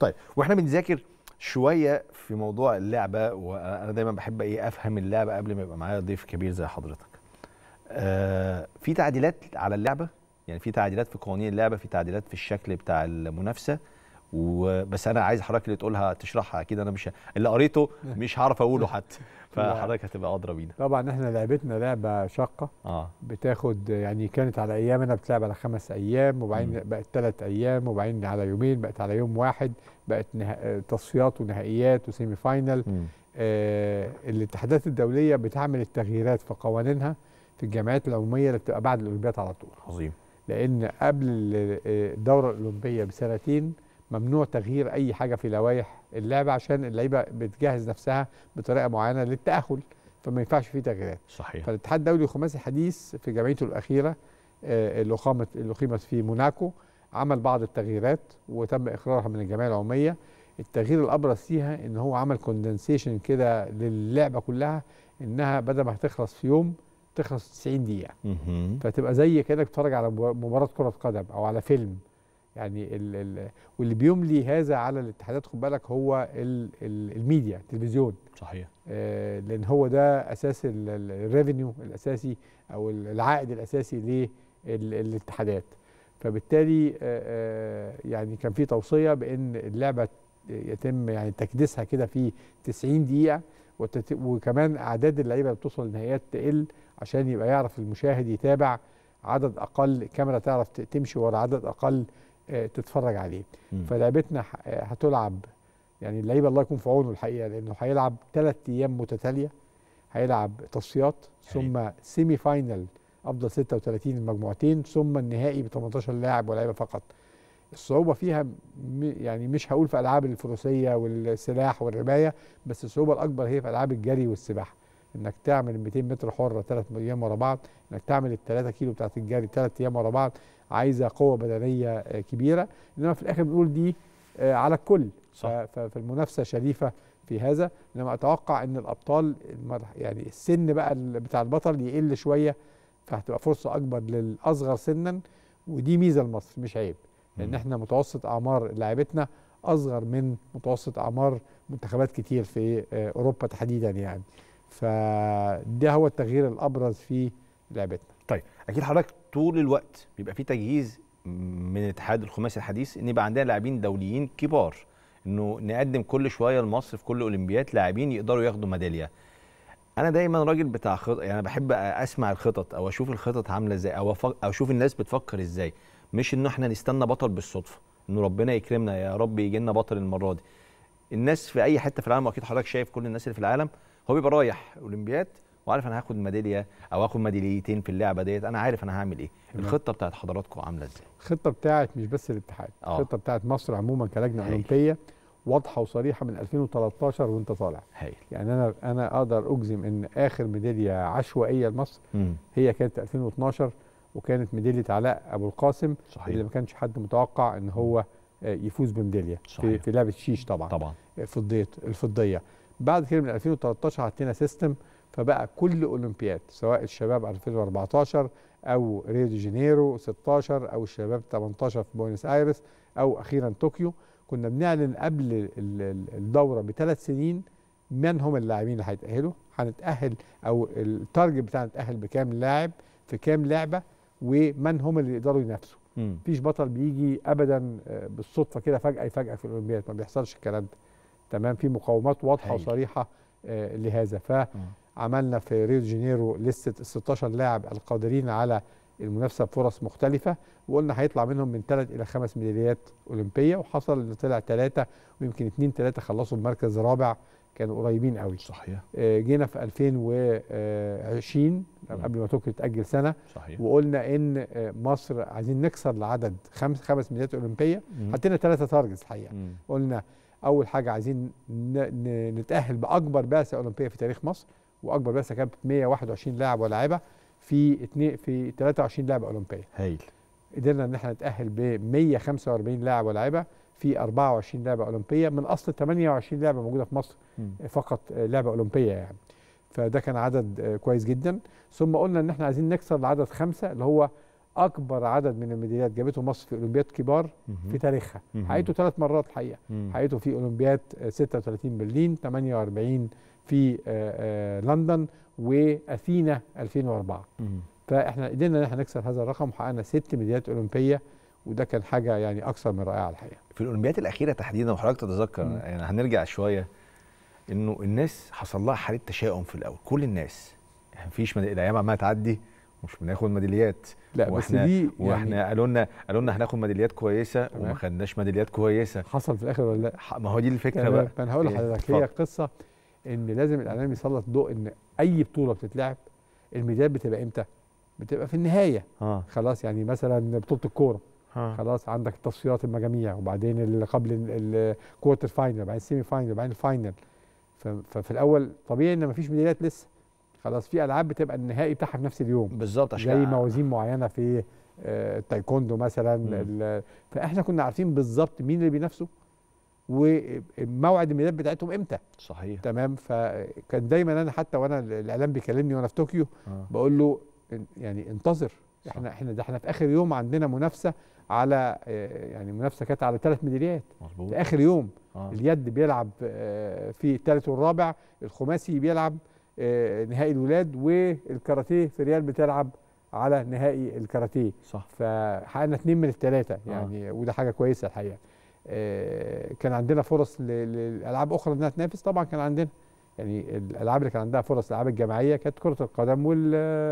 طيب واحنا بنذاكر شويه في موضوع اللعبه وانا دايما بحب ايه افهم اللعبه قبل ما يبقى معايا ضيف كبير زي حضرتك. آه في تعديلات على اللعبه يعني في تعديلات في قوانين اللعبه في تعديلات في الشكل بتاع المنافسه وبس انا عايز حضرتك اللي تقولها تشرحها اكيد انا مش اللي قريته مش هعرف اقوله حتى فحضرتك هتبقى ادرى بينا طبعا احنا لعبتنا لعبه شاقه آه. بتاخد يعني كانت على ايام انا بتلعب على خمس ايام وبعدين بقت ثلاث ايام وبعدين على يومين بقت على يوم واحد بقت نها... تصفيات ونهائيات وسيمي فاينل آه الاتحادات الدوليه بتعمل التغييرات في قوانينها في الجامعات العموميه اللي بتبقى بعد الاولمبياد على طول عظيم لان قبل آه، الدوره الاولمبيه بسنتين ممنوع تغيير اي حاجه في لوائح اللعبه عشان اللعيبه بتجهز نفسها بطريقه معينه للتاهل فما ينفعش فيه تغييرات صحيح فالاتحاد الدولي الخماسي الحديث في جمعيته الاخيره آه، اللي قامت اللي اقيمت في موناكو عمل بعض التغييرات وتم اقرارها من الجمعيه العموميه التغيير الابرز فيها ان هو عمل كوندنسيشن كده للعبه كلها انها بدل ما هتخلص في يوم تخلص 90 دقيقه فتبقى زي كده بتتفرج على مباراه كره قدم او على فيلم يعني الـ الـ واللي بيملي هذا على الاتحادات خد بالك هو الـ الـ الميديا التلفزيون صحيح آه لان هو ده اساس الريفينيو الاساسي او العائد الاساسي للاتحادات فبالتالي آه،, آه يعني كان في توصيه بان اللعبه يتم يعني تكديسها كده في 90 دقيقه وكمان اعداد اللعيبه اللي بتوصل للنهائيات تقل عشان يبقى يعرف المشاهد يتابع عدد اقل كاميرا تعرف تمشي ورا عدد اقل تتفرج عليه فلعبتنا هتلعب يعني اللعيبه الله يكون في عونه الحقيقه لانه هيلعب ثلاث ايام متتاليه هيلعب تصفيات ثم سيمي فاينل افضل 36 المجموعتين ثم النهائي ب 18 لاعب ولاعيبه فقط الصعوبه فيها يعني مش هقول في العاب الفروسيه والسلاح والرمايه بس الصعوبه الاكبر هي في العاب الجري والسباحه انك تعمل 200 متر حره ثلاث ايام ورا بعض انك تعمل ال 3 كيلو بتاعت الجري ثلاث ايام ورا بعض عايزه قوه بدنيه آه، كبيره انما في الاخر بنقول دي آه، على الكل صح. فالمنافسه شريفه في هذا انما اتوقع ان الابطال يعني السن بقى بتاع البطل يقل شويه فهتبقى فرصه اكبر للاصغر سنا ودي ميزه لمصر مش عيب لان احنا متوسط اعمار لاعيبتنا اصغر من متوسط اعمار منتخبات كتير في آه، اوروبا تحديدا يعني فده هو التغيير الابرز في لعبتنا طيب اكيد حضرتك طول الوقت بيبقى في تجهيز من الاتحاد الخماسي الحديث ان يبقى عندنا لاعبين دوليين كبار انه نقدم كل شويه لمصر في كل اولمبياد لاعبين يقدروا ياخدوا ميداليا انا دايما راجل بتاع خطط يعني بحب اسمع الخطط او اشوف الخطط عامله ازاي او, او اشوف الناس بتفكر ازاي مش انه احنا نستنى بطل بالصدفه انه ربنا يكرمنا يا رب يجي لنا بطل المره دي الناس في اي حته في العالم واكيد حضرتك شايف كل الناس اللي في العالم هو بيبقى رايح اولمبياد وعارف انا هاخد ميداليه او هاخد ميداليتين في اللعبه ديت انا عارف انا هعمل ايه الخطه بتاعت حضراتكم عامله ازاي الخطه بتاعت مش بس الاتحاد أوه. الخطه بتاعت مصر عموما كلجنه هيل. اولمبيه واضحه وصريحه من 2013 وانت طالع هيل. يعني انا انا اقدر اجزم ان اخر ميداليه عشوائيه لمصر هي كانت 2012 وكانت ميداليه علاء ابو القاسم صحيح. اللي ما كانش حد متوقع ان هو آه، يفوز بميداليه في, في لعبه شيش طبعا طبعا آه، فضيه الفضيه بعد كده من 2013 عطينا سيستم فبقى كل اولمبياد سواء الشباب 2014 او ريو دي جانيرو 16 او الشباب 18 في بوينس ايرس او اخيرا طوكيو كنا بنعلن قبل الدوره بثلاث سنين من هم اللاعبين اللي هيتاهلوا هنتاهل او التارجت بتاعنا نتاهل بكام لاعب في كام لعبه ومن هم اللي يقدروا ينافسوا مفيش بطل بيجي ابدا آه، بالصدفه كده فجاه يفاجئك في الاولمبياد ما بيحصلش الكلام ده تمام في مقاومات واضحه حقيقي. وصريحه آه، لهذا ف عملنا في ريو دي جانيرو لسه 16 لاعب القادرين على المنافسه بفرص مختلفه وقلنا هيطلع منهم من ثلاث الى خمس ميداليات اولمبيه وحصل ان طلع ثلاثه ويمكن اثنين ثلاثه خلصوا بمركز رابع كانوا قريبين قوي صحيح آه، جينا في 2020 قبل ما طوكيو تتاجل سنه صحيح. وقلنا ان آه، مصر عايزين نكسر العدد خمس خمس ميداليات اولمبيه حطينا ثلاثه تارجتس الحقيقه قلنا اول حاجه عايزين نتاهل باكبر بعثه اولمبيه في تاريخ مصر واكبر بعثه كانت 121 لاعب ولاعبه في اتنين في 23 لاعب اولمبيه هايل قدرنا ان احنا نتاهل ب 145 لاعب ولاعبه في 24 لعبه اولمبيه من اصل 28 لعبه موجوده في مصر م. فقط لعبه اولمبيه يعني فده كان عدد كويس جدا ثم قلنا ان احنا عايزين نكسر العدد خمسه اللي هو اكبر عدد من الميداليات جابته مصر في اولمبياد كبار في تاريخها حقيقته ثلاث مرات الحقيقه حقيقته في اولمبياد 36 برلين 48 في آه، آه، لندن واثينا 2004 فاحنا قدرنا ان احنا نكسر هذا الرقم وحققنا ست ميداليات اولمبيه وده كان حاجه يعني اكثر من رائعه الحقيقه. في الاولمبيات الاخيره تحديدا وحضرتك تتذكر يعني هنرجع شويه انه الناس حصل لها حاله تشاؤم في الاول كل الناس يعني مفيش مد... الايام عماله تعدي مش بناخد ميداليات لا واحنا بس دي واحنا يعني قالوا لنا قالوا لنا هناخد ميداليات كويسه وما خدناش ميداليات كويسه حصل في الاخر ولا لا؟ ما هو دي الفكره بقى انا هقول لحضرتك هي قصه ان لازم الاعلام يسلط ضوء ان اي بطوله بتتلعب الميداليات بتبقى امتى؟ بتبقى في النهايه آه. خلاص يعني مثلا بطوله الكوره آه. خلاص عندك تصفيات المجاميع وبعدين اللي قبل الكوارتر فاينل وبعدين السيمي فاينل وبعدين الفاينل ففي الاول طبيعي ان مفيش ميداليات لسه خلاص في العاب بتبقى النهائي بتاعها في نفس اليوم بالظبط عشان زي موازين معينه في التايكوندو آه، مثلا فاحنا كنا عارفين بالظبط مين اللي بينافسه وموعد الميلاد بتاعتهم امتى صحيح تمام فكان دايما انا حتى وانا الاعلام بيكلمني وانا في طوكيو آه. بقول له يعني انتظر صح. احنا احنا ده احنا في اخر يوم عندنا منافسه على آه، يعني منافسه كانت على ثلاث ميداليات مظبوط اخر يوم آه. اليد بيلعب آه، في الثالث والرابع الخماسي بيلعب آه، نهائي الولاد والكاراتيه في ريال بتلعب على نهائي الكاراتيه صح فحققنا اثنين من الثلاثه يعني آه. وده حاجه كويسه الحقيقه آه، كان عندنا فرص لالعاب اخرى انها تنافس طبعا كان عندنا يعني الالعاب اللي كان عندها فرص الالعاب الجماعيه كانت كره القدم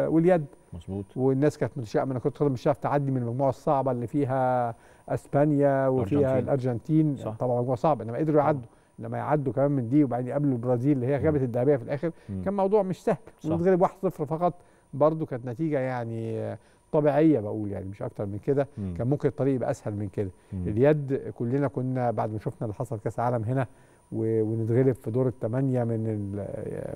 واليد مظبوط والناس كانت متشائمه ان كره القدم مش هتعرف تعدي من المجموعه الصعبه اللي فيها اسبانيا وفيها الارجنتين صح. طبعا مجموعه صعبه انما قدروا يعدوا لما يعدوا كمان من دي وبعدين يقابلوا البرازيل اللي هي غابت الذهبيه في الاخر كان موضوع مش سهل ونتغلب 1-0 فقط برضو كانت نتيجه يعني طبيعيه بقول يعني مش اكتر من كده كان ممكن الطريق يبقى اسهل من كده اليد كلنا كنا بعد ما شفنا اللي حصل كاس عالم هنا ونتغلب في دور الثمانيه من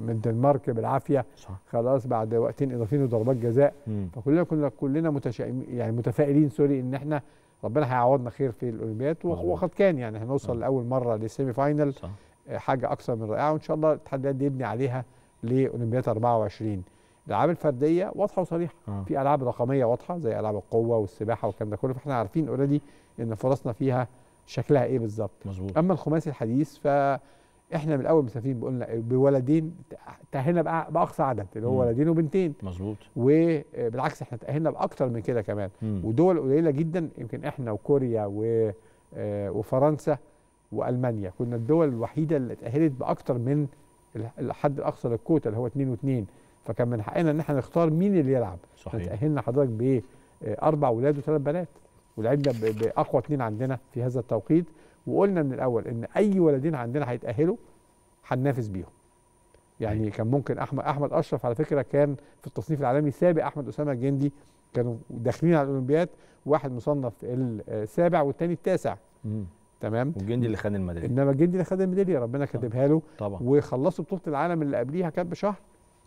من الدنمارك بالعافيه صح. خلاص بعد وقتين اضافيين وضربات جزاء فكلنا كنا كلنا متشائمين يعني متفائلين سوري ان احنا ربنا هيعوضنا خير في الاولمبياد وقد كان يعني هنوصل لاول مره للسيمي فاينل صح. حاجه اكثر من رائعه وان شاء الله الاتحاد اليد يبني عليها لاولمبياد 24 الالعاب الفرديه واضحه وصريحه آه. في العاب رقميه واضحه زي العاب القوه والسباحه والكلام ده كله فاحنا عارفين اوريدي ان فرصنا فيها شكلها ايه بالظبط اما الخماسي الحديث فاحنا من الاول مسافرين بقولنا بولدين تاهلنا باقصى عدد اللي هو ولدين وبنتين مظبوط وبالعكس احنا تاهلنا باكتر من كده كمان مم. ودول قليله جدا يمكن احنا وكوريا و آه، وفرنسا والمانيا كنا الدول الوحيده اللي تاهلت باكتر من الحد الاقصى للكوتا اللي هو 2 و2 فكان من حقنا ان احنا نختار مين اللي يلعب صحيح تاهلنا حضرتك بايه آه، اربع ولاد وثلاث بنات ولعبنا باقوى اثنين عندنا في هذا التوقيت وقلنا من الاول ان اي ولدين عندنا هيتاهلوا هننافس بيهم يعني أيه. كان ممكن احمد احمد اشرف على فكره كان في التصنيف العالمي سابق احمد اسامه الجندي كانوا داخلين على الاولمبياد واحد مصنف السابع والثاني التاسع مم. تمام والجندي اللي خد الميداليه انما الجندي اللي خد الميداليه ربنا كاتبها له طبعا وخلصوا بطوله العالم اللي قبليها كانت بشهر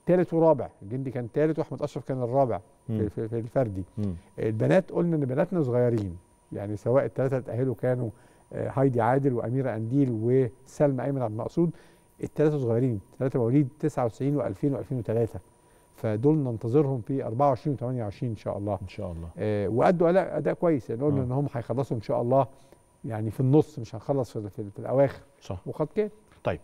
ثالث ورابع الجندي كان ثالث واحمد اشرف كان الرابع في, في, في الفردي مم. البنات قلنا ان بناتنا صغيرين يعني سواء الثلاثه اللي تاهلوا كانوا آه، هايدي عادل واميره انديل وسلمى ايمن عبد المقصود الثلاثه صغيرين ثلاثه مواليد 99 و2000 و2003 فدول ننتظرهم في 24 و28 ان شاء الله ان شاء الله آه وادوا اداء كويس يعني قلنا آه. ان هم هيخلصوا ان شاء الله يعني في النص مش هنخلص في, في, في الاواخر صح وقد كان طيب